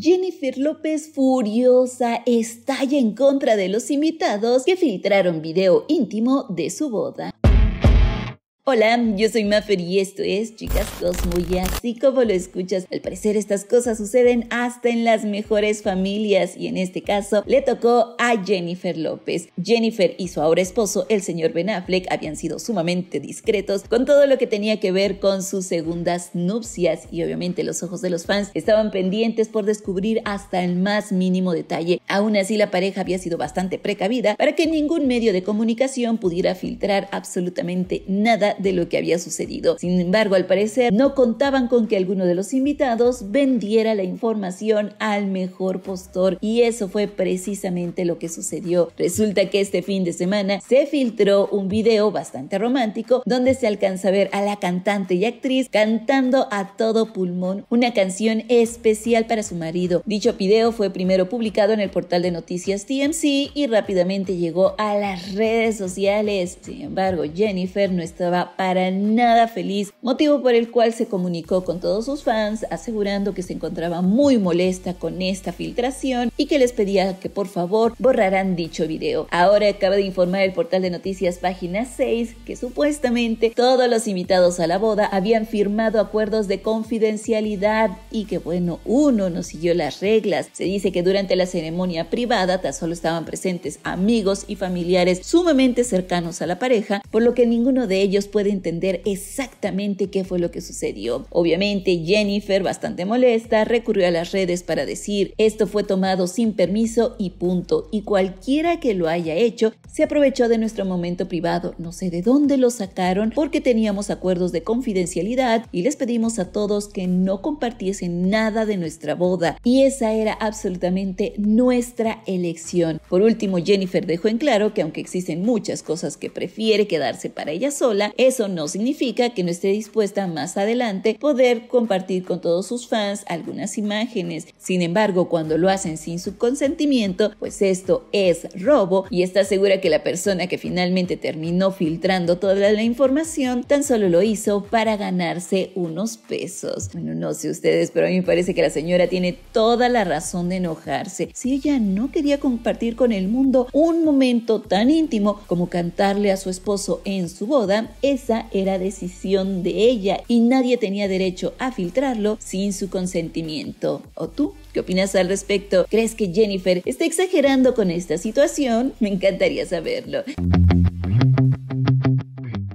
Jennifer López, furiosa, estalla en contra de los invitados que filtraron video íntimo de su boda. Hola, yo soy Maffer y esto es Chicas Cosmo y así como lo escuchas, al parecer estas cosas suceden hasta en las mejores familias y en este caso le tocó a Jennifer López. Jennifer y su ahora esposo, el señor Ben Affleck, habían sido sumamente discretos con todo lo que tenía que ver con sus segundas nupcias y obviamente los ojos de los fans estaban pendientes por descubrir hasta el más mínimo detalle. Aún así la pareja había sido bastante precavida para que ningún medio de comunicación pudiera filtrar absolutamente nada de lo que había sucedido. Sin embargo, al parecer, no contaban con que alguno de los invitados vendiera la información al mejor postor y eso fue precisamente lo que sucedió. Resulta que este fin de semana se filtró un video bastante romántico donde se alcanza a ver a la cantante y actriz cantando a todo pulmón una canción especial para su marido. Dicho video fue primero publicado en el portal de noticias TMC y rápidamente llegó a las redes sociales. Sin embargo, Jennifer no estaba para nada feliz, motivo por el cual se comunicó con todos sus fans asegurando que se encontraba muy molesta con esta filtración y que les pedía que por favor borraran dicho video. Ahora acaba de informar el portal de noticias Página 6 que supuestamente todos los invitados a la boda habían firmado acuerdos de confidencialidad y que bueno, uno no siguió las reglas. Se dice que durante la ceremonia privada tan solo estaban presentes amigos y familiares sumamente cercanos a la pareja, por lo que ninguno de ellos puede entender exactamente qué fue lo que sucedió. Obviamente Jennifer, bastante molesta, recurrió a las redes para decir esto fue tomado sin permiso y punto. Y cualquiera que lo haya hecho se aprovechó de nuestro momento privado. No sé de dónde lo sacaron porque teníamos acuerdos de confidencialidad y les pedimos a todos que no compartiesen nada de nuestra boda. Y esa era absolutamente nuestra elección. Por último, Jennifer dejó en claro que aunque existen muchas cosas que prefiere quedarse para ella sola, eso no significa que no esté dispuesta más adelante poder compartir con todos sus fans algunas imágenes. Sin embargo, cuando lo hacen sin su consentimiento, pues esto es robo y está segura que la persona que finalmente terminó filtrando toda la información tan solo lo hizo para ganarse unos pesos. Bueno, no sé ustedes, pero a mí me parece que la señora tiene toda la razón de enojarse. Si ella no quería compartir con el mundo un momento tan íntimo como cantarle a su esposo en su boda, esa era decisión de ella y nadie tenía derecho a filtrarlo sin su consentimiento. ¿O tú? ¿Qué opinas al respecto? ¿Crees que Jennifer está exagerando con esta situación? Me encantaría saberlo.